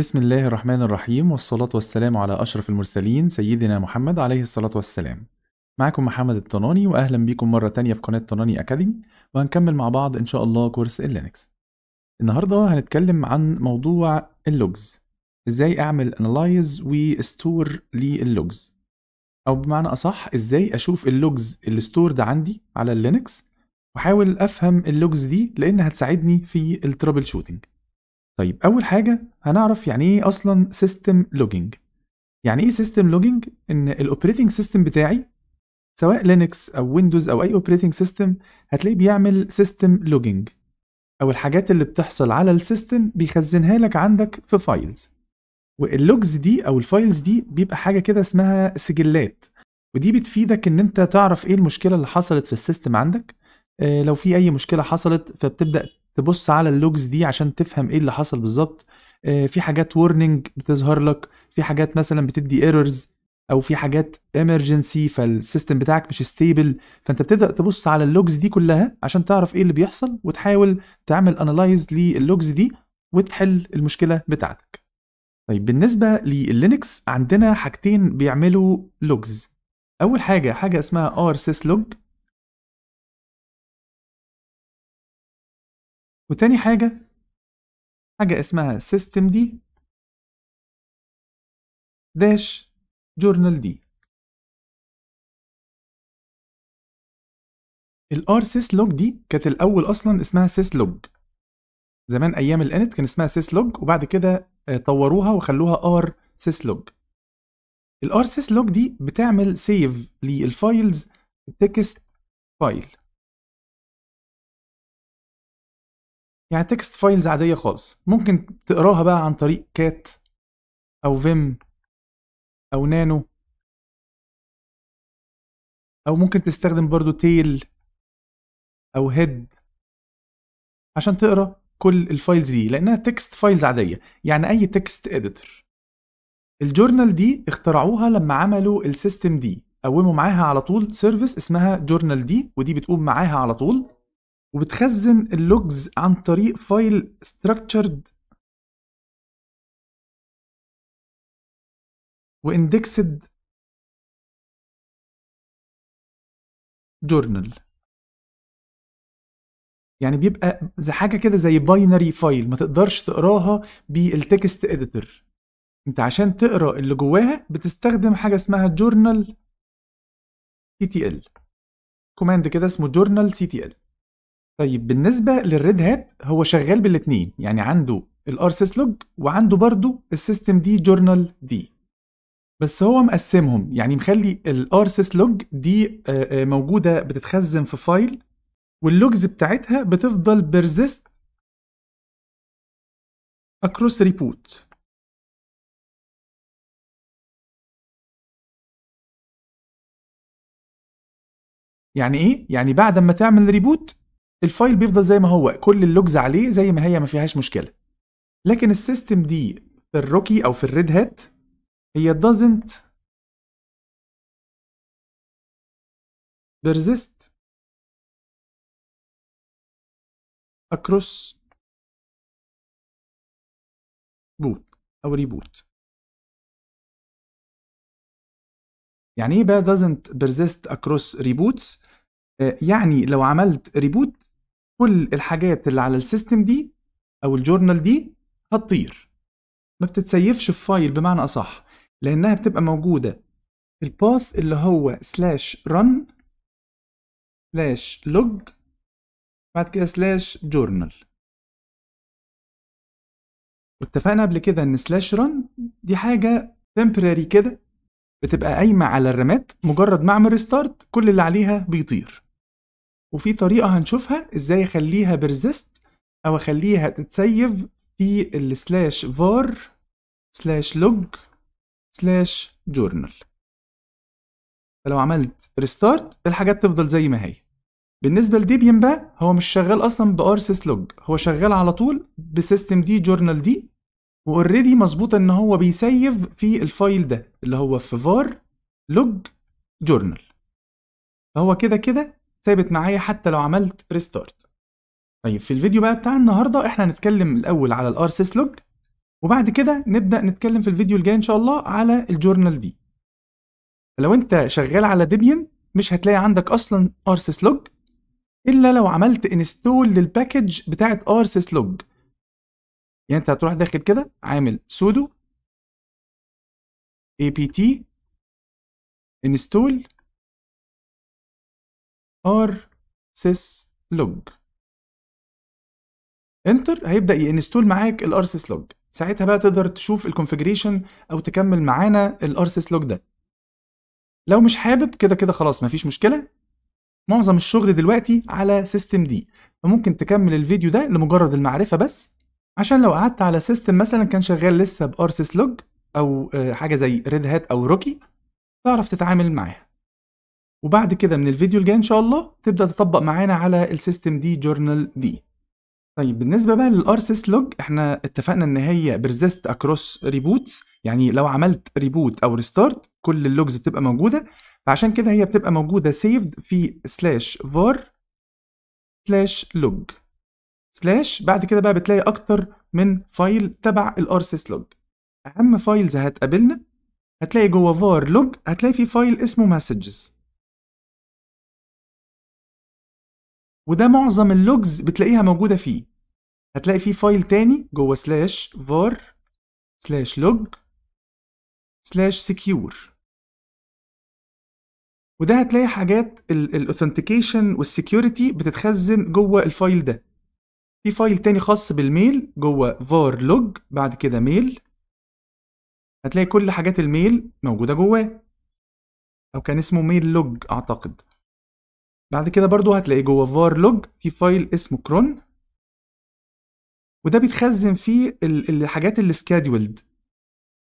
بسم الله الرحمن الرحيم والصلاة والسلام على أشرف المرسلين سيدنا محمد عليه الصلاة والسلام معكم محمد الطناني وأهلا بيكم مرة تانية في قناة طناني أكاديمي وهنكمل مع بعض إن شاء الله كورس اللينكس النهاردة هنتكلم عن موضوع اللوجز إزاي أعمل أنالايز وستور لللوجز أو بمعنى أصح إزاي أشوف اللوجز اللي ستورد عندي على اللينكس وأحاول أفهم اللوجز دي لأن هتساعدني في الترابل شوتينج طيب اول حاجه هنعرف يعني ايه اصلا سيستم لوجينج يعني ايه سيستم لوجينج ان الاوبريتنج سيستم بتاعي سواء لينكس او ويندوز او اي اوبريتنج سيستم هتلاقيه بيعمل سيستم لوجينج او الحاجات اللي بتحصل على السيستم بيخزنها لك عندك في فايلز واللوجز دي او الفايلز دي بيبقى حاجه كده اسمها سجلات ودي بتفيدك ان انت تعرف ايه المشكله اللي حصلت في السيستم عندك آه، لو في اي مشكله حصلت فبتبدا تبص على اللوجز دي عشان تفهم ايه اللي حصل بالظبط آه، في حاجات ورنينج بتظهر لك في حاجات مثلا بتدي ايرورز او في حاجات امرجنسي فالسيستم بتاعك مش ستيبل فانت بتبدا تبص على اللوجز دي كلها عشان تعرف ايه اللي بيحصل وتحاول تعمل انالايز للوجز دي وتحل المشكله بتاعتك طيب بالنسبه للينكس عندنا حاجتين بيعملوا لوجز اول حاجه حاجه اسمها ار سيس لوج وتاني حاجة حاجة اسمها سيستم دي داش جورنال دي الار سيس لوج دي كانت الاول اصلا اسمها سيس لوج زمان ايام الانت كان اسمها سيس لوج وبعد كده آه، طوروها وخلوها ار سيس لوج الار سيس لوج دي بتعمل سيف للفايلز تكست فايل يعني تكست فايلز عاديه خالص ممكن تقراها بقى عن طريق كات او فيم او نانو او ممكن تستخدم برضو تيل او هيد عشان تقرا كل الفايلز دي لانها تكست فايلز عاديه يعني اي تكست اديتور الجورنال دي اخترعوها لما عملوا السيستم دي قوموا معاها على طول سيرفيس اسمها جورنال دي ودي بتقوم معاها على طول وبتخزن اللوجز عن طريق فايل structured واندكسد جورنال يعني بيبقى زي حاجه كده زي باينري فايل ما تقدرش تقراها بالتكست اديتور انت عشان تقرا اللي جواها بتستخدم حاجه اسمها جورنال سي تي ال كوماند كده اسمه جورنال سي تي ال طيب بالنسبه للريد هات هو شغال بالاتنين يعني عنده الار لوج وعنده برضه السيستم دي جورنال دي بس هو مقسمهم يعني مخلي الار لوج دي موجوده بتتخزن في فايل واللوجز بتاعتها بتفضل بيرزيست اكروس ريبوت يعني ايه يعني بعد ما تعمل ريبوت الفايل بيفضل زي ما هو كل اللوجز عليه زي ما هي ما فيهاش مشكله لكن السيستم دي في الروكي او في الريد هات هي doesn't persist across boot او ريبوت يعني ايه بقى doesn't persist across reboots آه، يعني لو عملت ريبوت كل الحاجات اللي على السيستم دي او الجورنال دي هتطير ما بتتسيفش في فايل بمعنى اصح لانها بتبقى موجوده في الباث اللي هو سلاش رن سلاش لوج بعد كده سلاش جورنال واتفقنا قبل كده ان سلاش رن دي حاجه تمبراري كده بتبقى قايمه على الرامات مجرد ما اعمل ريستارت كل اللي عليها بيطير وفي طريقه هنشوفها ازاي اخليها بيرزيست او اخليها تتسيف في السلاش var سلاش لوج سلاش جورنال فلو عملت ريستارت الحاجات تفضل زي ما هي بالنسبه لديبيان بقى هو مش شغال اصلا بار سيس لوج هو شغال على طول بسيستم دي جورنال دي واوريدي مظبوط ان هو بيسيف في الفايل ده اللي هو في var لوج جورنال فهو كده كده ثابت معايا حتى لو عملت ريستارت طيب في الفيديو بقى بتاع النهارده احنا هنتكلم الاول على الار لوج وبعد كده نبدا نتكلم في الفيديو الجاي ان شاء الله على الجورنال دي لو انت شغال على ديبيان مش هتلاقي عندك اصلا ار لوج الا لو عملت انستول للباكج بتاعه ار لوج يعني انت هتروح داخل كده عامل سودو apt install ار سيس لوج انتر هيبدا ينستول معاك سيس لوج ساعتها بقى تقدر تشوف الكونفيجريشن او تكمل معانا سيس لوج ده لو مش حابب كده كده خلاص مفيش مشكله معظم الشغل دلوقتي على سيستم دي فممكن تكمل الفيديو ده لمجرد المعرفه بس عشان لو قعدت على سيستم مثلا كان شغال لسه بارسيس لوج او آه، حاجه زي ريد هات او روكي تعرف تتعامل معاها وبعد كده من الفيديو الجاي ان شاء الله تبدا تطبق معانا على السيستم دي جورنال دي طيب بالنسبه بقى للار سيس لوج احنا اتفقنا ان هي برزست اكروس ريبوتس يعني لو عملت ريبوت او ريستارت كل اللوجز بتبقى موجوده فعشان كده هي بتبقى موجوده سيفد في سلاش var سلاش لوج سلاش بعد كده بقى بتلاقي اكتر من فايل تبع الار سيس لوج اهم فايلز هتقابلنا هتلاقي جوه var لوج هتلاقي في فايل اسمه messages وده معظم اللوجز بتلاقيها موجوده فيه هتلاقي فيه فايل تاني جوه سلاش var سلاش لوج سلاش سكيور وده هتلاقي حاجات الاوثنتيكيشن والسكيورتي بتتخزن جوه الفايل ده في فايل تاني خاص بالميل جوه var log بعد كده ميل هتلاقي كل حاجات الميل موجوده جواه او كان اسمه ميل لوج اعتقد بعد كده برضو هتلاقي جوه var log في فايل اسمه cron وده بيتخزن فيه الحاجات اللي scheduled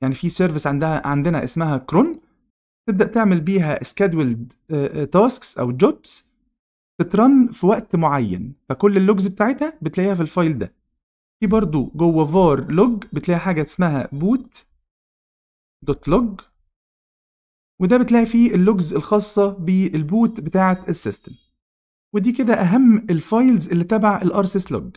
يعني في سيرفيس عندها عندنا اسمها كرون تبدا تعمل بيها scheduled تاسكس آه، آه، او جوبس تترن في وقت معين فكل اللوجز بتاعتها بتلاقيها في الفايل ده في برضو جوه var log بتلاقي حاجه اسمها بوت دوت لوج وده بتلاقي فيه اللوجز الخاصة بالبوت بتاعة السيستم ودي كده أهم الفايلز اللي تبع الارسيس لوج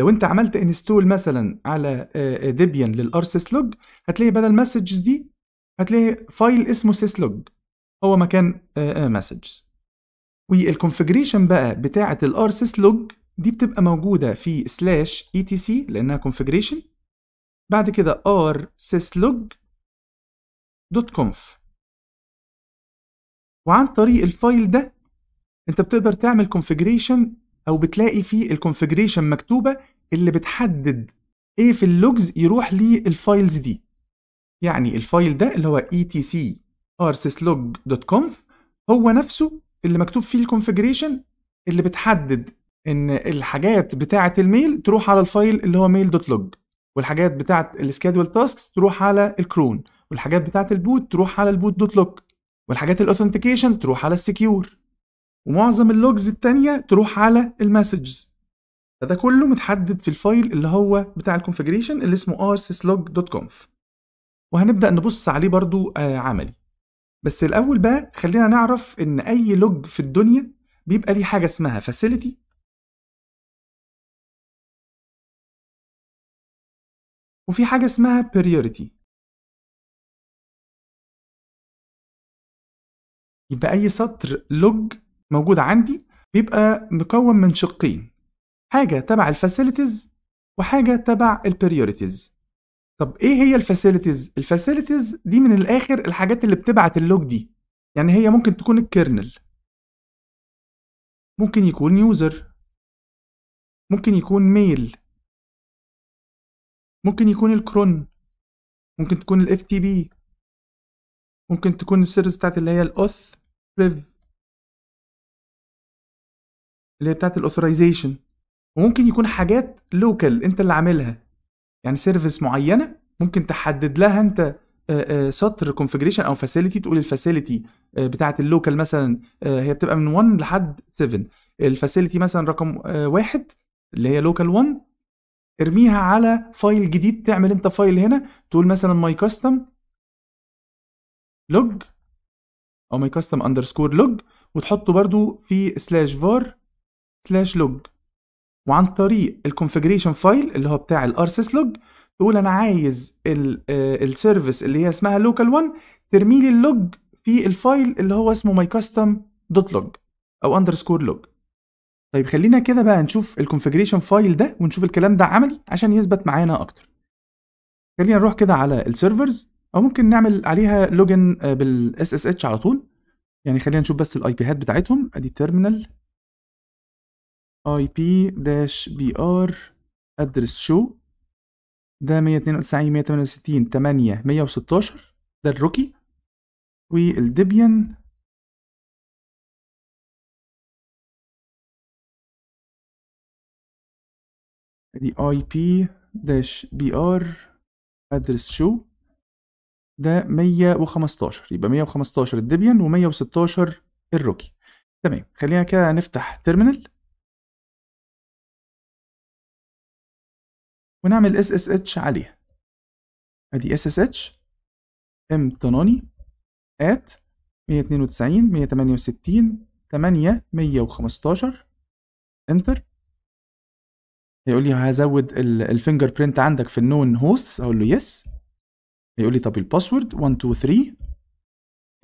لو انت عملت انستول مثلا على ديبيان للارسيس لوج هتلاقي بدل مسجز دي هتلاقي فايل اسمه سيس لوج هو مكان مسجز آه، آه، والكونفجريشن بقى بتاعة الارسيس لوج دي بتبقى موجودة في سلاش اي تي سي لأنها كونفجريشن بعد كده ار سيس لوج دوت كونف وعن طريق الفايل ده انت بتقدر تعمل كونفجريشن او بتلاقي فيه الكونفجريشن مكتوبه اللي بتحدد ايه في اللوجز يروح للفايلز دي يعني الفايل ده اللي هو etc هو نفسه اللي مكتوب فيه الكونفجريشن اللي بتحدد ان الحاجات بتاعه الميل تروح على الفايل اللي هو mail.log والحاجات بتاعه السكادول تاسكس تروح على الكرون والحاجات بتاعه البوت تروح على البوت دوت لوك والحاجات الاوثنتيكيشن تروح على السكيور ومعظم اللوجز التانية تروح على المسجز فده كله متحدد في الفايل اللي هو بتاع الكونفجريشن اللي اسمه rsyslog.conf وهنبدأ نبص عليه برضو آه، عملي بس الأول بقى خلينا نعرف إن أي لوج في الدنيا بيبقى ليه حاجة اسمها facility وفي حاجة اسمها priority يبقى أي سطر لوج موجود عندي بيبقى مكون من شقين حاجة تبع الفاسيلتيز وحاجة تبع البريوريتيز طب ايه هي الفاسيلتيز؟ الفاسيلتيز دي من الاخر الحاجات اللي بتبعت اللوج دي يعني هي ممكن تكون الكيرنل ممكن يكون يوزر ممكن يكون ميل ممكن يكون الكرون ممكن تكون الاف تي بي ممكن تكون السيرفس بتاعت اللي هي الاوث اللي هي بتاعت الاثورايزيشن وممكن يكون حاجات لوكال انت اللي عاملها يعني سيرفيس معينه ممكن تحدد لها انت آه، آه، سطر كونفجريشن او فاسيلتي تقول الفاسيلتي آه، بتاعت اللوكال مثلا هي بتبقى من 1 لحد 7 الفاسيلتي مثلا رقم واحد اللي هي لوكال 1 ارميها على فايل جديد تعمل انت فايل هنا تقول مثلا ماي كاستم لوج او ماي كاستم اندرسكور لوج وتحطه برضو في سلاش فار سلاش لوج وعن طريق الكونفجريشن فايل اللي هو بتاع الارسس لوج تقول انا عايز السيرفيس آه، اللي هي اسمها لوكال 1 ترمي لي اللوج في الفايل اللي هو اسمه ماي كاستم دوت لوج او اندرسكور لوج طيب خلينا كده بقى نشوف الكونفجريشن فايل ده ونشوف الكلام ده عملي عشان يثبت معانا اكتر خلينا نروح كده على السيرفرز او ممكن نعمل عليها لوجن بالاس اس اتش على طول يعني خلينا نشوف بس الاي بيهات بتاعتهم ادي تيرمينال اي بي داش بي ار ادرس شو ده 192 168 8 116 ده الروكي والديبيان ادي اي بي داش بي ار ادرس شو ده 115 يبقى 115 الديبيان و116 الروكي تمام خلينا كده نفتح تيرمينال ونعمل اس اس اتش عليها ادي اس اس اتش ام تناني ات 192 168 8 115 انتر هيقول لي هزود الفينجر برنت عندك في النون هوست اقول له يس هيقول لي طب الباسورد 1 2 3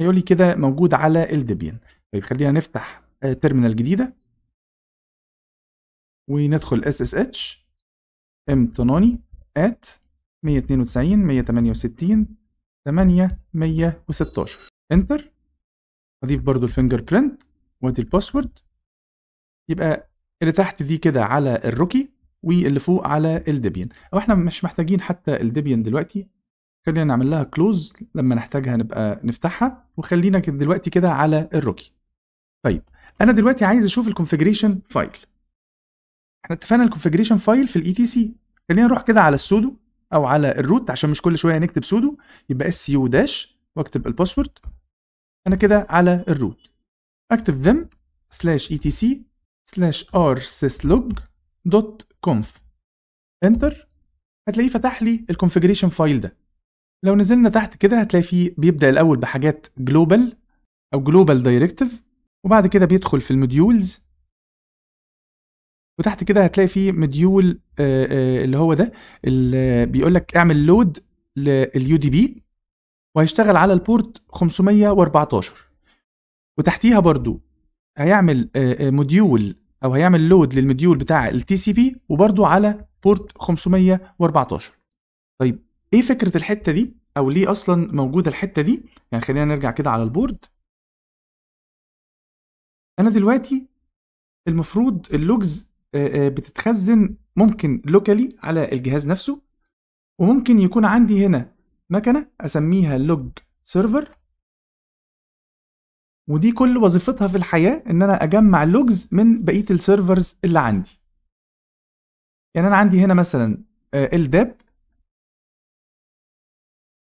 هيقول لي كده موجود على الديبيان طيب خلينا نفتح تيرمينال آه، جديده وندخل اس اس اتش ام تناني ات 192 168 8 116 انتر اضيف برضو الفينجر برنت وادي الباسورد يبقى اللي تحت دي كده على الروكي واللي فوق على الديبيان او احنا مش محتاجين حتى الديبيان دلوقتي خلينا نعمل لها كلوز لما نحتاجها نبقى نفتحها وخلينا دلوقتي كده على الروكي طيب انا دلوقتي عايز اشوف الكونفيجريشن فايل احنا اتفقنا الكونفيجريشن فايل في الاي تي e سي خلينا نروح كده على السودو او على الروت عشان مش كل شويه نكتب سودو يبقى اس يو داش واكتب الباسورد انا كده على الروت اكتب them slash etc slash rsyslog دوت كونف انتر هتلاقيه فتح لي الكونفيجريشن فايل ده لو نزلنا تحت كده هتلاقي فيه بيبدأ الأول بحاجات جلوبال أو جلوبال دايركتيف وبعد كده بيدخل في الموديولز وتحت كده هتلاقي فيه مديول آه، آه، اللي هو ده اللي آه، بيقول لك اعمل لود لليو دي بي وهيشتغل على البورت 514 وتحتيها برضو هيعمل موديول او هيعمل لود للمديول بتاع التي سي بي وبرضو على بورت 514 طيب ايه فكره الحته دي او ليه اصلا موجوده الحته دي يعني خلينا نرجع كده على البورد انا دلوقتي المفروض اللوجز بتتخزن ممكن لوكالي على الجهاز نفسه وممكن يكون عندي هنا مكنه اسميها لوج سيرفر ودي كل وظيفتها في الحياه ان انا اجمع لوجز من بقيه السيرفرز اللي عندي يعني انا عندي هنا مثلا الداب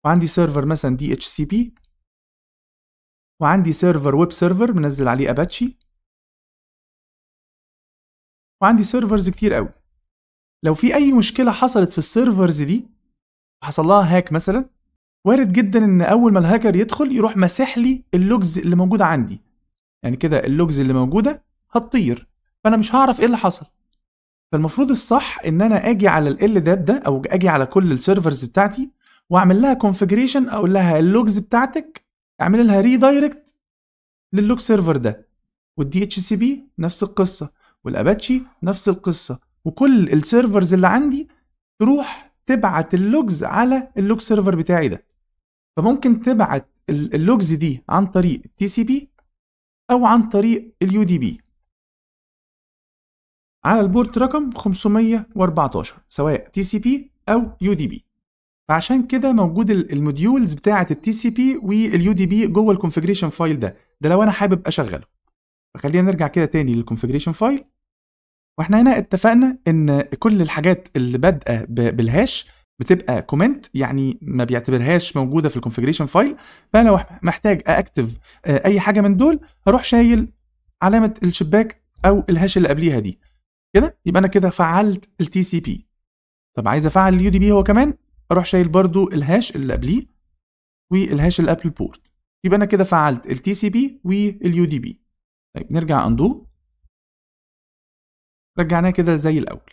وعندي سيرفر مثلا دي اتش سي بي وعندي سيرفر ويب سيرفر منزل عليه اباتشي وعندي سيرفرز كتير قوي لو في اي مشكله حصلت في السيرفرز دي حصل لها هاك مثلا وارد جدا ان اول ما الهاكر يدخل يروح مسح لي اللوجز اللي موجوده عندي يعني كده اللوجز اللي موجوده هتطير فانا مش هعرف ايه اللي حصل فالمفروض الصح ان انا اجي على ال داب ده او اجي على كل السيرفرز بتاعتي واعمل لها كونفجريشن اقول لها اللوجز بتاعتك اعمل لها ريدايركت لللوج سيرفر ده والدي اتش سي بي نفس القصه والاباتشي نفس القصه وكل السيرفرز اللي عندي تروح تبعت اللوجز على اللوج سيرفر بتاعي ده فممكن تبعت اللوجز دي عن طريق التي سي بي او عن طريق اليو دي بي على البورت رقم 514 سواء تي سي بي او يو دي بي فعشان كده موجود الموديولز بتاعه التي سي بي واليو دي بي جوه الكونفجريشن فايل ده ده لو انا حابب اشغله فخلينا نرجع كده تاني للكونفجريشن فايل واحنا هنا اتفقنا ان كل الحاجات اللي بادئه بالهاش بتبقى كومنت يعني ما بيعتبرهاش موجوده في الكونفجريشن فايل فانا لو محتاج اكتف آه، اي حاجه من دول هروح شايل علامه الشباك او الهاش اللي قبليها دي كده يبقى انا كده فعلت التي سي بي طب عايز افعل اليو دي بي هو كمان اروح شايل برضو الهاش اللي قبليه والهاش اللي قبل البورت يبقى انا كده فعلت التي سي بي واليو دي بي طيب نرجع اندو رجعناه كده زي الاول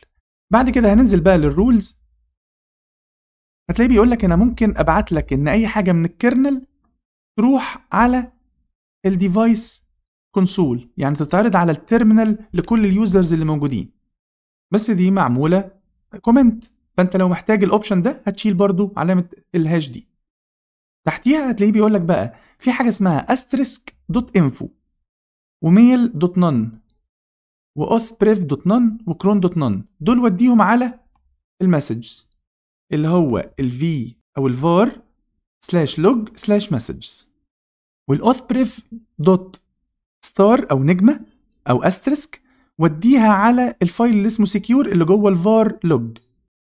بعد كده هننزل بقى للرولز هتلاقيه بيقول لك انا ممكن ابعت لك ان اي حاجه من الكيرنل تروح على الديفايس كونسول يعني تتعرض على التيرمينال لكل اليوزرز اللي موجودين بس دي معموله كومنت فانت لو محتاج الاوبشن ده هتشيل برضو علامه الهاش دي تحتيها هتلاقيه بيقول لك بقى في حاجه اسمها استريسك دوت انفو وميل دوت نون واوث بريف دوت نون وكرون دوت نون دول وديهم على المسجز اللي هو الفي او الفار سلاش لوج سلاش مسجز والاوث بريف دوت ستار او نجمه او asterisk وديها على الفايل اللي اسمه سكيور اللي جوه الفار لوج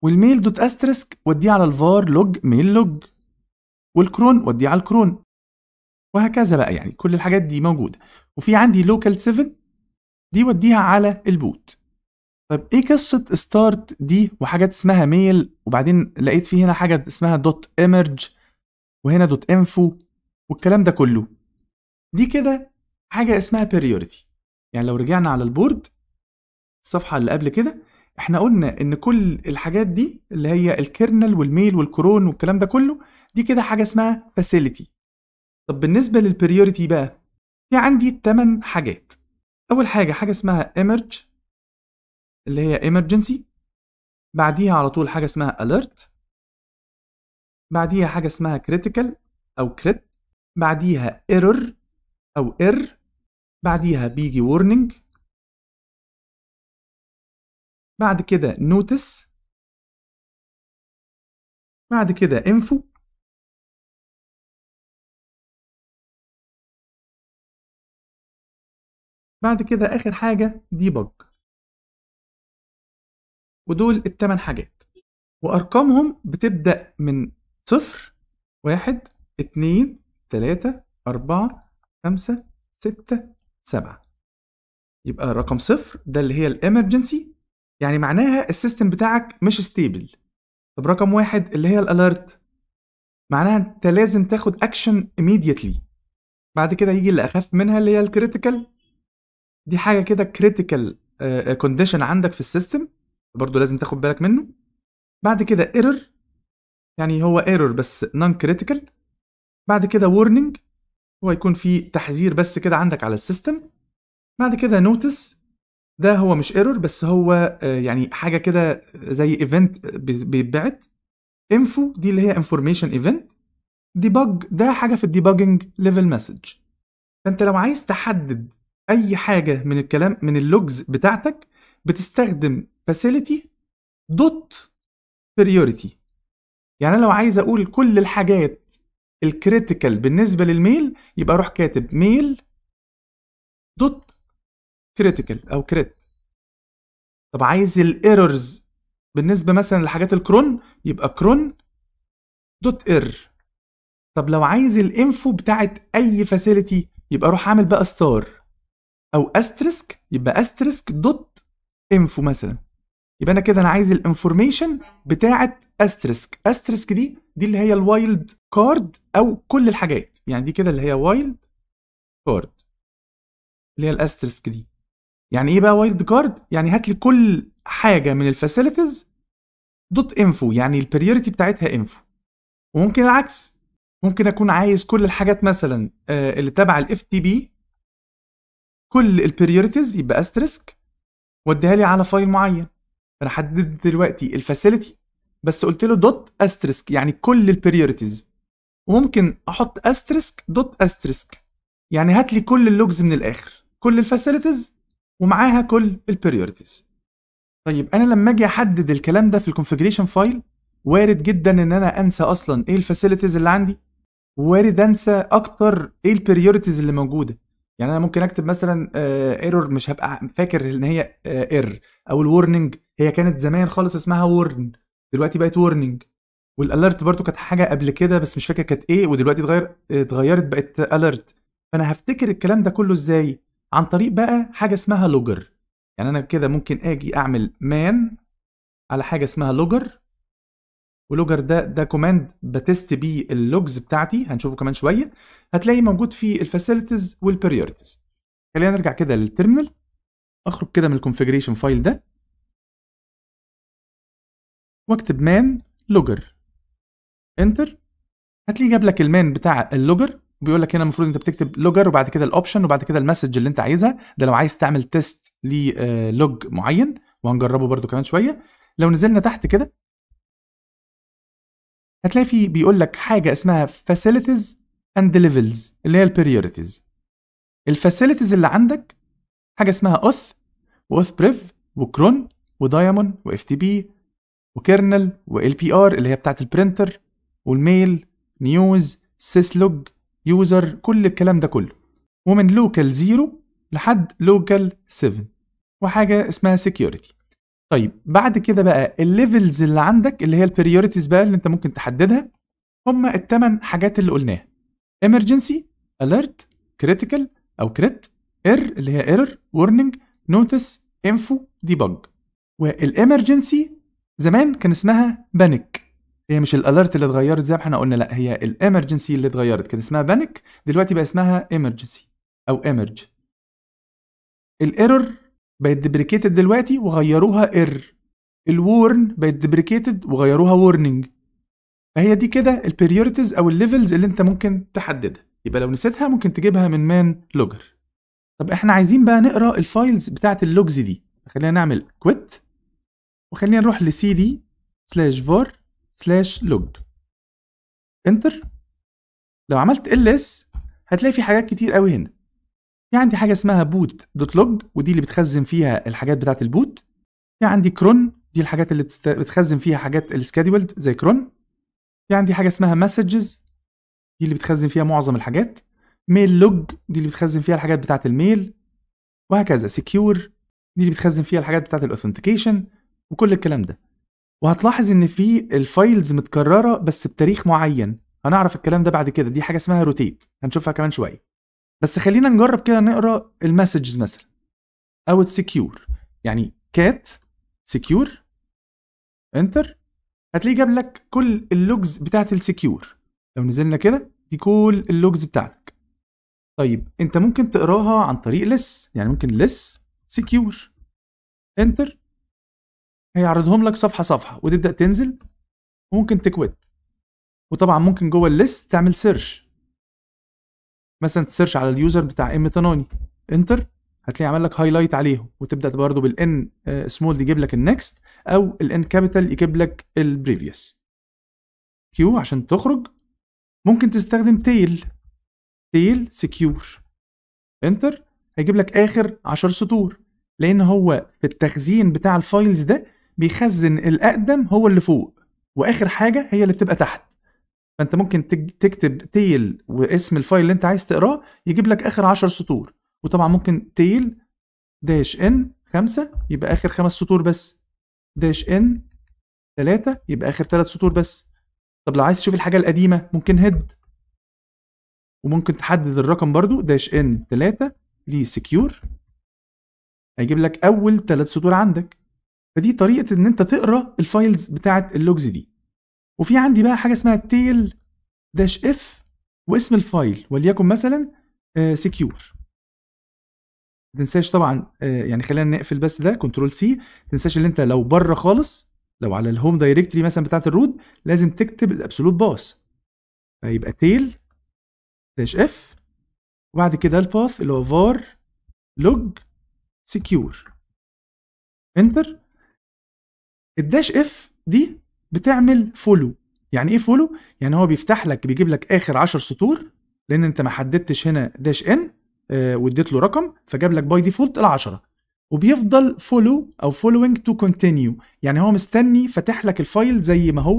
والميل دوت استرسك وديه على الفار لوج ميل لوج والكرون وديه على الكرون وهكذا بقى يعني كل الحاجات دي موجوده وفي عندي لوكال 7 دي وديها على البوت طيب ايه قصه ستارت دي وحاجات اسمها ميل وبعدين لقيت في هنا حاجه اسمها دوت ايمرج وهنا دوت انفو والكلام ده كله دي كده حاجه اسمها بريوريتي يعني لو رجعنا على البورد الصفحه اللي قبل كده احنا قلنا ان كل الحاجات دي اللي هي الكيرنل والميل والكرون والكلام ده كله دي كده حاجه اسمها فاسيلتي طب بالنسبه للبريوريتي بقى في عندي 8 حاجات اول حاجه حاجه اسمها ايمرج اللي هي emergency بعديها على طول حاجه اسمها alert بعديها حاجه اسمها critical او crit بعديها error او ار بعديها بيجي warning بعد كده notice بعد كده انفو بعد كده آخر حاجة debug ودول الثمان حاجات وأرقامهم بتبدأ من صفر واحد اتنين تلاتة أربعة خمسة ستة سبعة يبقى رقم صفر ده اللي هي الامرجنسي يعني معناها السيستم بتاعك مش ستيبل طب رقم واحد اللي هي الاليرت معناها انت لازم تاخد اكشن immediately بعد كده يجي اللي اخف منها اللي هي الكريتيكال دي حاجه كده كريتيكال آه، كونديشن آه، عندك في السيستم برضو لازم تاخد بالك منه بعد كده ايرور يعني هو ايرور بس نون كريتيكال بعد كده warning هو يكون في تحذير بس كده عندك على السيستم بعد كده نوتس ده هو مش ايرور بس هو آه، يعني حاجه كده زي ايفنت بيتبعت انفو دي اللي هي انفورميشن ايفنت ديبج ده حاجه في الديباجنج ليفل مسج فانت لو عايز تحدد اي حاجه من الكلام من اللوجز بتاعتك بتستخدم فاسيلتي دوت بريوريتي يعني انا لو عايز اقول كل الحاجات الكريتيكال بالنسبه للميل يبقى اروح كاتب ميل دوت كريتيكال او كريت طب عايز الايرورز بالنسبه مثلا لحاجات الكرون يبقى كرون دوت اير طب لو عايز الانفو بتاعت اي فاسيلتي يبقى اروح اعمل بقى ستار او استرسك يبقى استرسك دوت انفو مثلا يبقى انا كده انا عايز الانفورميشن بتاعه استرسك استرسك دي دي اللي هي الوايلد كارد او كل الحاجات يعني دي كده اللي هي وايلد كارد اللي هي الاسترسك دي يعني ايه بقى وايلد كارد يعني هات لي كل حاجه من الفاسيلتيز دوت انفو يعني البريوريتي بتاعتها انفو وممكن العكس ممكن اكون عايز كل الحاجات مثلا آه، اللي تبع الاف تي بي كل البريوريتيز يبقى استريسك واديها لي على فايل معين انا حددت دلوقتي الفاسيلتي بس قلت له دوت استريسك يعني كل البريوريتيز وممكن احط استريسك دوت استريسك يعني هات لي كل اللوجز من الاخر كل الفاسيلتيز ومعاها كل البريورتيز طيب انا لما اجي احدد الكلام ده في الكونفجريشن فايل وارد جدا ان انا انسى اصلا ايه الفاسيلتيز اللي عندي وارد انسى اكتر ايه البريورتيز اللي موجوده يعني انا ممكن اكتب مثلا ايرور آه، مش هبقى فاكر ان هي ايرور آه، او الورنينج هي كانت زمان خالص اسمها ورن دلوقتي بقت ورنينج والالرت برضو كانت حاجه قبل كده بس مش فاكر كانت ايه ودلوقتي اتغير اتغيرت بقت الرت فانا هفتكر الكلام ده كله ازاي عن طريق بقى حاجه اسمها لوجر يعني انا كده ممكن اجي اعمل مان على حاجه اسمها لوجر ولوجر ده ده كوماند بتست بيه اللوجز بتاعتي هنشوفه كمان شويه هتلاقي موجود في الفاسيلتيز والبريورتيز خلينا نرجع كده للترمينال اخرج كده من الكونفجريشن فايل ده واكتب مان لوجر انتر هتلاقي جاب لك المان بتاع اللوجر بيقول لك هنا المفروض انت بتكتب لوجر وبعد كده الاوبشن وبعد كده المسج اللي انت عايزها ده لو عايز تعمل تيست للوج آه، معين وهنجربه برده كمان شويه لو نزلنا تحت كده هتلاقي في بيقول لك حاجه اسمها فاسيلتيز اند ليفلز اللي هي البريورتيز الفاسيلتيز اللي عندك حاجه اسمها اوث واوث بريف وكرون ودايمون واف تي بي وكيرنل والبي ار اللي هي بتاعه البرنتر والميل نيوز سيس لوج يوزر كل الكلام ده كله ومن لوكال 0 لحد لوكال 7 وحاجه اسمها سكيورتي طيب بعد كده بقى الليفلز اللي عندك اللي هي البريوريتيز بقى اللي انت ممكن تحددها هم الثمان حاجات اللي قلناها emergency alert critical او crit ار اللي هي ايرور warning notice info debug والامرجنسي زمان كان اسمها بانيك هي مش الالرت اللي اتغيرت زي ما احنا قلنا لا هي الامرجنسي اللي اتغيرت كان اسمها بانيك دلوقتي بقى اسمها امرجنسي او امرج الايرور بقت ديبريكيتد دلوقتي وغيروها ار الورن بقت ديبريكيتد وغيروها ورننج فهي دي كده البريورتيز او الليفلز اللي انت ممكن تحددها يبقى لو نسيتها ممكن تجيبها من مان لوجر طب احنا عايزين بقى نقرا الفايلز بتاعه اللوجز دي خلينا نعمل كويت وخلينا نروح لسي دي سلاش فور سلاش لوج انتر لو عملت ال اس هتلاقي في حاجات كتير قوي هنا في عندي حاجه اسمها بوت دوت لوج ودي اللي بتخزن فيها الحاجات بتاعه البوت في عندي كرون دي الحاجات اللي بتخزن فيها حاجات السكادولد زي كرون في عندي حاجه اسمها مسجز دي اللي بتخزن فيها معظم الحاجات ميل لوج دي اللي بتخزن فيها الحاجات بتاعه الميل وهكذا سكيور دي اللي بتخزن فيها الحاجات بتاعه الاوثنتيكيشن وكل الكلام ده وهتلاحظ ان في الفايلز متكرره بس بتاريخ معين هنعرف الكلام ده بعد كده دي حاجه اسمها روتيت هنشوفها كمان شويه بس خلينا نجرب كده نقرا المسجز مثلا او السكيور يعني كات سكيور انتر هتلاقيه جاب لك كل اللوجز بتاعت السكيور لو نزلنا كده دي كل اللوجز بتاعتك طيب انت ممكن تقراها عن طريق لس يعني ممكن لس سكيور انتر هيعرضهم لك صفحه صفحه وتبدا تنزل وممكن تكويت وطبعا ممكن جوه الليست تعمل سيرش مثلا تسيرش على اليوزر بتاع ام تناني انتر هتلاقي عمل لك هايلايت عليهم وتبدا برضه بالان آه، سمول يجيب لك النكست او الان كابيتال يجيب لك البريفيوس كيو عشان تخرج ممكن تستخدم تيل تيل سكيور انتر هيجيب لك اخر 10 سطور لان هو في التخزين بتاع الفايلز ده بيخزن الاقدم هو اللي فوق واخر حاجه هي اللي بتبقى تحت فانت ممكن تكتب تيل واسم الفايل اللي انت عايز تقراه يجيب لك اخر 10 سطور وطبعا ممكن تيل داش ان 5 يبقى اخر خمس سطور بس داش ان 3 يبقى اخر ثلاث سطور بس طب لو عايز تشوف الحاجه القديمه ممكن هيد وممكن تحدد الرقم برضو داش ان 3 لي سكيور هيجيب لك اول ثلاث سطور عندك فدي طريقه ان انت تقرا الفايلز بتاعه اللوجز دي وفي عندي بقى حاجه اسمها تيل داش اف واسم الفايل وليكن مثلا سكيور آه، ما تنساش طبعا آه، يعني خلينا نقفل بس ده كنترول سي ما تنساش ان انت لو بره خالص لو على الهوم دايركتري مثلا بتاعت الرود لازم تكتب الابسولوت باث فيبقى تيل داش اف وبعد كده الباث اللي هو var log secure انتر الداش اف دي بتعمل فولو يعني ايه فولو يعني هو بيفتح لك بيجيب لك اخر 10 سطور لان انت ما حددتش هنا داش ان آه واديت له رقم فجاب لك باي ديفولت ال 10 وبيفضل فولو او فولوينج تو كونتينيو يعني هو مستني فاتح لك الفايل زي ما هو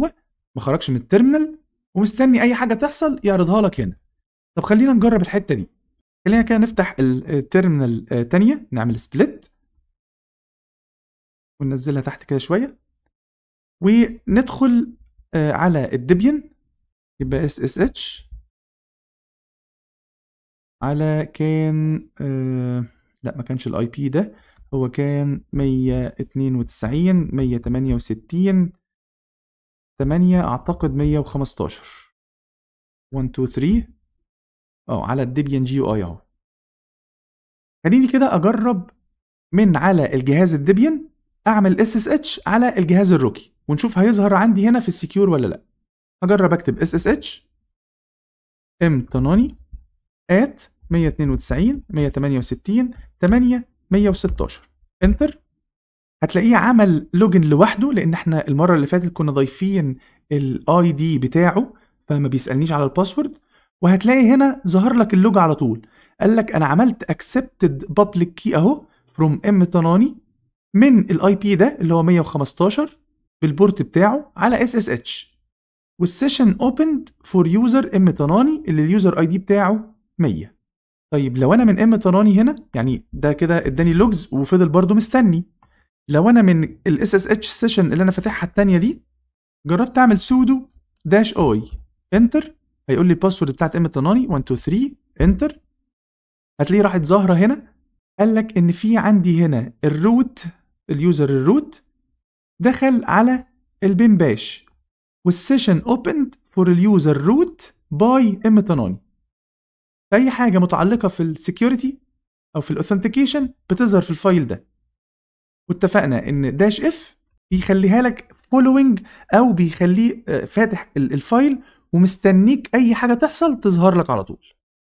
ما خرجش من التيرمينال ومستني اي حاجه تحصل يعرضها لك هنا طب خلينا نجرب الحته دي خلينا كده نفتح التيرمينال ثانيه آه، نعمل سبليت وننزلها تحت كده شويه وندخل آه، على الديبيان يبقى اس اس اتش على كان آه، لا ما كانش الاي بي ده هو كان 192 168 8 اعتقد 115 1 2 3 اه على الديبيان جي او اي اهو خليني كده اجرب من على الجهاز الديبيان اعمل اس اس اتش على الجهاز الروكي ونشوف هيظهر عندي هنا في السكيور ولا لا هجرب اكتب اس اس اتش ام تناني ات 192 168 8 116 انتر هتلاقيه عمل لوجن لوحده لان احنا المره اللي فاتت كنا ضايفين الاي دي بتاعه فما بيسالنيش على الباسورد وهتلاقي هنا ظهر لك اللوج على طول قال لك انا عملت اكسبتد بابليك كي اهو فروم ام تناني من الاي بي ده اللي هو 115 بالبورت بتاعه على اس اس اتش والسيشن اوبند فور يوزر ام طناني اللي اليوزر اي دي بتاعه 100 طيب لو انا من ام طناني هنا يعني ده كده اداني لوجز وفضل برده مستني لو انا من الاس اس اتش سيشن اللي انا فاتحها الثانيه دي جربت اعمل سودو داش اي انتر هيقول لي الباسورد بتاعت ام طناني 1 2 3 انتر هتلاقيه راحت ظاهره هنا قال لك ان في عندي هنا الروت اليوزر الروت دخل على البنباش والسيشن اوبند فور اليوزر روت باي ام تناني اي حاجه متعلقه في السكيورتي او في الاوثنتيكيشن بتظهر في الفايل ده واتفقنا ان داش اف بيخليها لك فولوينج او بيخليه آه، فاتح الفايل ومستنيك اي حاجه تحصل تظهر لك على طول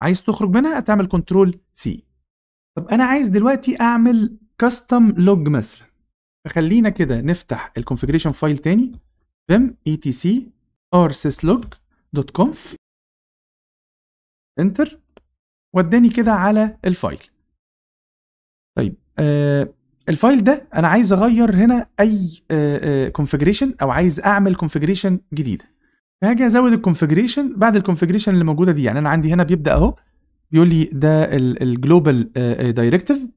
عايز تخرج منها تعمل كنترول سي طب انا عايز دلوقتي اعمل كاستم لوج مثلا فخلينا كده نفتح الكونفجريشن فايل تاني vim دوت كونف انتر وداني كده على الفايل طيب آه الفايل ده انا عايز اغير هنا اي كونفجريشن آه، آه، او عايز اعمل كونفجريشن جديده هاجي ازود الكونفجريشن بعد الكونفجريشن اللي موجوده دي يعني انا عندي هنا بيبدا اهو بيقول لي ده الجلوبال دايركتيف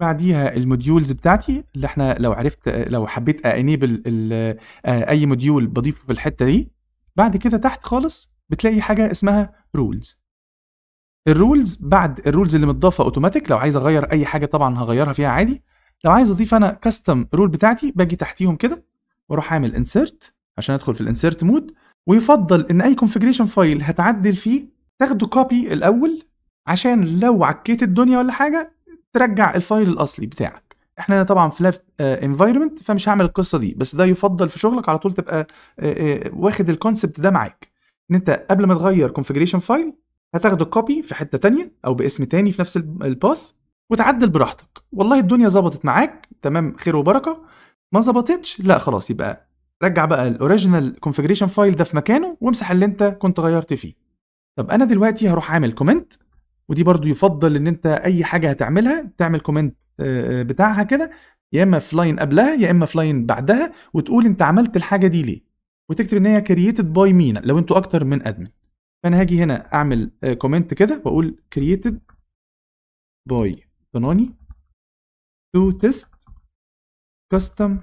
بعديها الموديولز بتاعتي اللي احنا لو عرفت لو حبيت انيبل آه، اي موديول بضيفه في الحته دي بعد كده تحت خالص بتلاقي حاجه اسمها رولز الرولز بعد الرولز اللي متضافه اوتوماتيك لو عايز اغير اي حاجه طبعا هغيرها فيها عادي لو عايز اضيف انا كاستم رول بتاعتي باجي تحتيهم كده واروح اعمل انسرت عشان ادخل في الانسرت مود ويفضل ان اي كونفيجريشن فايل هتعدل فيه تاخده كوبي الاول عشان لو عكيت الدنيا ولا حاجه ترجع الفايل الاصلي بتاعك احنا هنا طبعا في لاب انفايرمنت آه، فمش هعمل القصه دي بس ده يفضل في شغلك على طول تبقى آه، آه، واخد الكونسبت ده معاك ان انت قبل ما تغير كونفجريشن فايل هتاخده كوبي في حته تانية او باسم تاني في نفس الباث وتعدل براحتك والله الدنيا ظبطت معاك تمام خير وبركه ما ظبطتش لا خلاص يبقى رجع بقى الاوريجينال كونفجريشن فايل ده في مكانه وامسح اللي انت كنت غيرت فيه طب انا دلوقتي هروح عامل كومنت ودي برضو يفضل ان انت اي حاجه هتعملها تعمل كومنت آه، آه، بتاعها كده يا اما في لاين قبلها يا اما في لاين بعدها وتقول انت عملت الحاجه دي ليه وتكتب ان هي كرييتد باي مينا لو انتوا اكتر من ادمن فانا هاجي هنا اعمل كومنت آه، كده واقول كرييتد باي ضناني تو تيست كاستم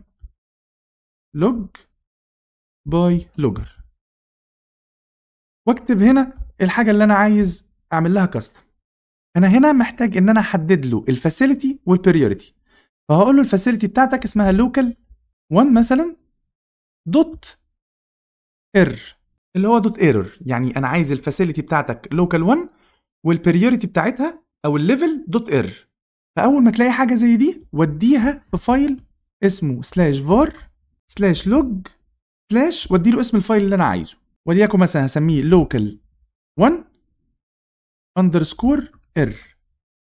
لوج باي لوجر واكتب هنا الحاجه اللي انا عايز اعمل لها كاستم انا هنا محتاج ان انا احدد له الفاسيلتي والبريوريتي فهقول له الفاسيلتي بتاعتك اسمها لوكال 1 مثلا دوت ار اللي هو دوت ايرور يعني انا عايز الفاسيلتي بتاعتك لوكال 1 والبريوريتي بتاعتها او الليفل دوت ايرور فاول ما تلاقي حاجه زي دي وديها في فايل اسمه سلاش فار سلاش لوج سلاش وادي له اسم الفايل اللي انا عايزه وليكن مثلا هسميه لوكال 1 اندرسكور ار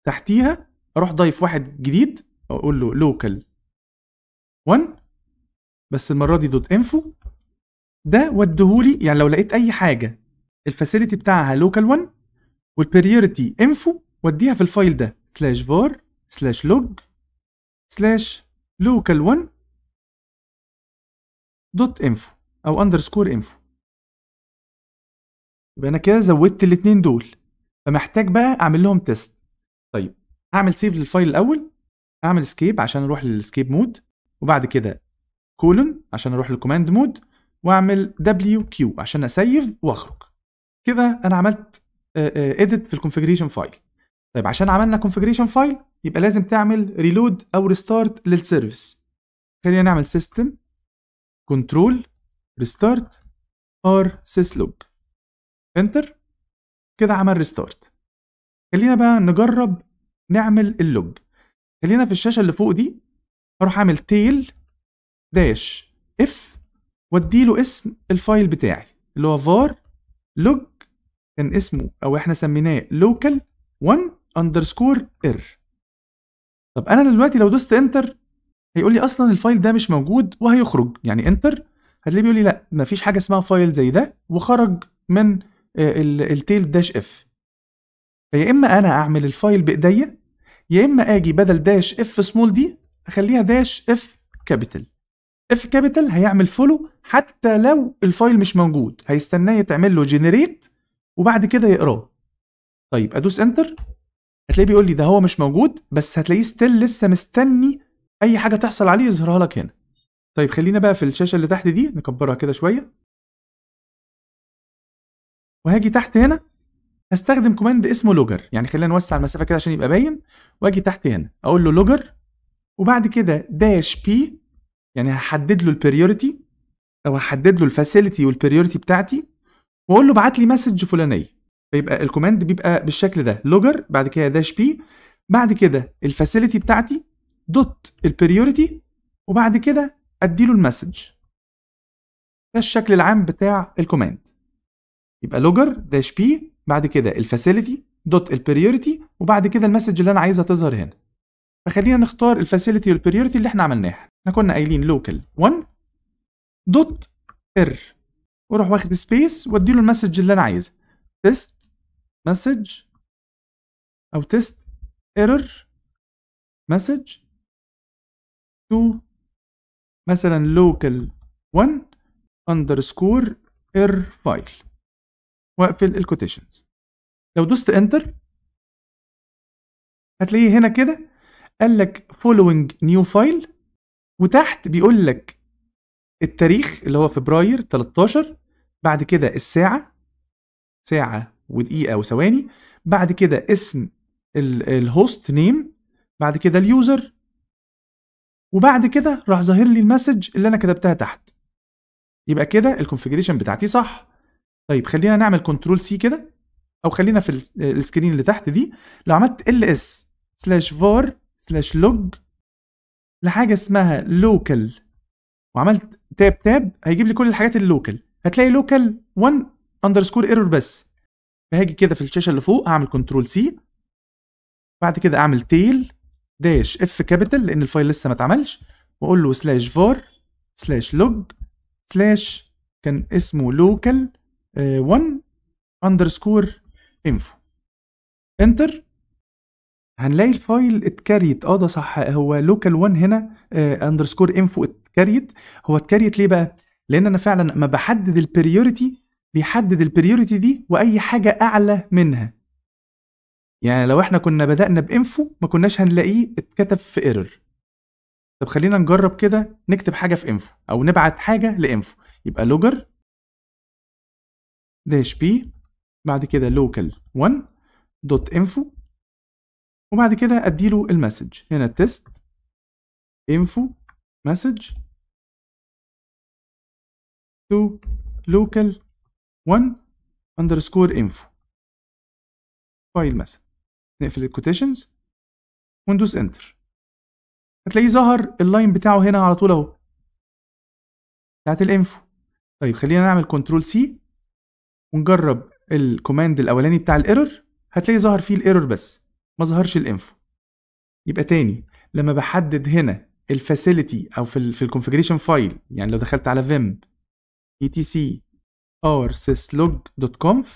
تحتيها اروح ضايف واحد جديد اقول له لوكال 1 بس المره دي دوت انفو ده وديهولي يعني لو لقيت اي حاجه الفاسيلتي بتاعها لوكال 1 والبريورتي انفو وديها في الفايل ده سلاش فار سلاش لوج سلاش لوكال 1 دوت انفو او اندرسكور انفو يبقى انا كده زودت الاثنين دول فمحتاج بقى اعمل لهم تيست طيب اعمل سيف للفايل الاول اعمل اسكيب عشان اروح للسكيب مود وبعد كده كولون عشان اروح للكوماند مود واعمل دبليو كيو عشان اسيف واخرج كده انا عملت اديت في الكونفيجريشن فايل طيب عشان عملنا كونفيجريشن فايل يبقى لازم تعمل ريلود او ريستارت للسيرفيس خلينا نعمل سيستم كنترول ريستارت ار سيسلوج انتر كده عمل ريستارت خلينا بقى نجرب نعمل اللوج خلينا في الشاشه اللي فوق دي اروح اعمل تيل داش اف واديله اسم الفايل بتاعي اللي هو var log كان اسمه او احنا سميناه local 1 underscore r طب انا دلوقتي لو دوست انتر هيقول لي اصلا الفايل ده مش موجود وهيخرج يعني انتر هتلاقيه بيقول لي لا مفيش حاجه اسمها فايل زي ده وخرج من التيل داش اف يا اما انا اعمل الفايل بايديا يا اما اجي بدل داش اف سمول دي اخليها داش اف كابيتال اف كابيتال هيعمل فولو حتى لو الفايل مش موجود هيستناه يتعمل له جنريت وبعد كده يقراه طيب ادوس انتر هتلاقيه بيقول لي ده هو مش موجود بس هتلاقيه ستيل لسه مستني اي حاجه تحصل عليه يظهرها لك هنا طيب خلينا بقى في الشاشه اللي تحت دي نكبرها كده شويه وهاجي تحت هنا هستخدم كوماند اسمه لوجر يعني خلينا نوسع المسافه كده عشان يبقى باين واجي تحت هنا اقول له لوجر وبعد كده داش بي يعني هحدد له البريوريتي او هحدد له الفاسيلتي والبريوريتي بتاعتي واقول له ابعت لي مسج فلانيه فيبقى الكوماند بيبقى بالشكل ده لوجر بعد كده داش بي بعد كده الفاسيلتي بتاعتي دوت البريوريتي وبعد كده ادي له المسج ده الشكل العام بتاع الكوماند يبقى لوجر داش بي بعد كده الفاسيلتي دوت البريورتي وبعد كده المسج اللي انا عايزها تظهر هنا فخلينا نختار الفاسيلتي والبريورتي اللي احنا عملناها احنا كنا قايلين لوكال 1 دوت ار واروح واخد سبيس وادي له المسج اللي انا عايزها تيست مسج او تيست ايرور مسج تو مثلا لوكال 1 اندرسكور ار فايل واقفل الكوتيشنز لو دوست انتر هتلاقيه هنا كده قال لك following new file وتحت بيقول لك التاريخ اللي هو فبراير 13 بعد كده الساعة ساعة ودقيقة وثواني بعد كده اسم الهوست نيم بعد كده اليوزر وبعد كده راح ظاهر لي المسج اللي انا كتبتها تحت يبقى كده الكونفجريشن بتاعتي صح طيب خلينا نعمل كنترول سي كده او خلينا في السكرين آه، اللي تحت دي لو عملت ال اس سلاش فار سلاش لوج لحاجه اسمها لوكال وعملت تاب تاب هيجيب لي كل الحاجات اللوكال هتلاقي لوكال 1 اندرسكور ايرور بس فهاجي كده في الشاشه اللي فوق هعمل كنترول سي بعد كده اعمل تيل داش اف كابيتال لان الفايل لسه ما اتعملش واقول له سلاش فار سلاش لوج سلاش كان اسمه لوكال 1 اندرسكور انفو انتر هنلاقي الفايل اتكريت اه ده صح هو لوكال 1 هنا اندرسكور آه، انفو اتكريت هو اتكريت ليه بقى؟ لان انا فعلا ما بحدد البريورتي بيحدد البريورتي دي واي حاجه اعلى منها يعني لو احنا كنا بدأنا بانفو ما كناش هنلاقيه اتكتب في ايرور طب خلينا نجرب كده نكتب حاجه في انفو او نبعت حاجه لانفو يبقى لوجر داش بي بعد كده local 1 دوت انفو وبعد كده اديله المسج هنا تيست انفو message to local 1 اندرسكور انفو فايل مثلا نقفل الكوتيشنز وندوس انتر هتلاقيه ظهر اللاين بتاعه هنا على طول اهو بتاعت الانفو طيب خلينا نعمل كنترول سي ونجرب الكوماند الاولاني بتاع الايرور هتلاقي ظهر فيه الايرور بس ما ظهرش الانفو يبقى تاني لما بحدد هنا الفاسيلتي او في الـ في الكونفيجريشن فايل يعني لو دخلت على vim etc r syslog.conf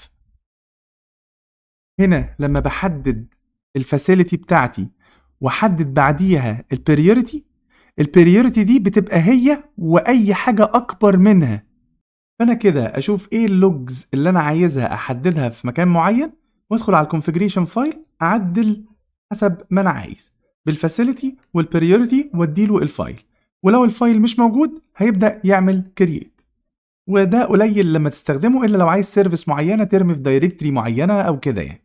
هنا لما بحدد الفاسيلتي بتاعتي واحدد بعديها البريوريتي البريوريتي دي بتبقى هي واي حاجه اكبر منها فانا كده اشوف ايه اللوجز اللي انا عايزها احددها في مكان معين وادخل على الكونفجريشن فايل اعدل حسب ما انا عايز بالفاسيلتي والبريوريتي واديله الفايل ولو الفايل مش موجود هيبدا يعمل كرييت وده قليل لما تستخدمه الا لو عايز سيرفيس معينه ترمي في دايركتري معينه او كده يعني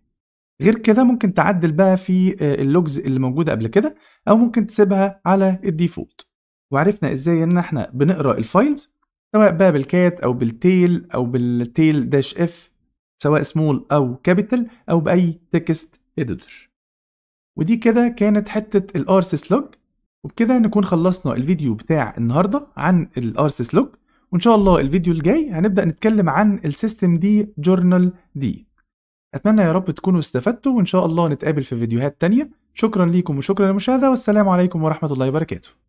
غير كده ممكن تعدل بقى في آه، اللوجز اللي موجوده قبل كده او ممكن تسيبها على الديفولت وعرفنا ازاي ان احنا بنقرا الفايلز سواء بقى بالكات أو بالتيل أو بالتيل داش اف سواء سمول أو كابيتال أو بأي تكست إديتور ودي كده كانت حتة الارسس لوج وبكده نكون خلصنا الفيديو بتاع النهاردة عن الارسس لوج وإن شاء الله الفيديو الجاي هنبدأ نتكلم عن السيستم دي جورنال دي أتمنى يا رب تكونوا استفدتوا وإن شاء الله نتقابل في فيديوهات تانية شكرا ليكم وشكرا للمشاهدة والسلام عليكم ورحمة الله وبركاته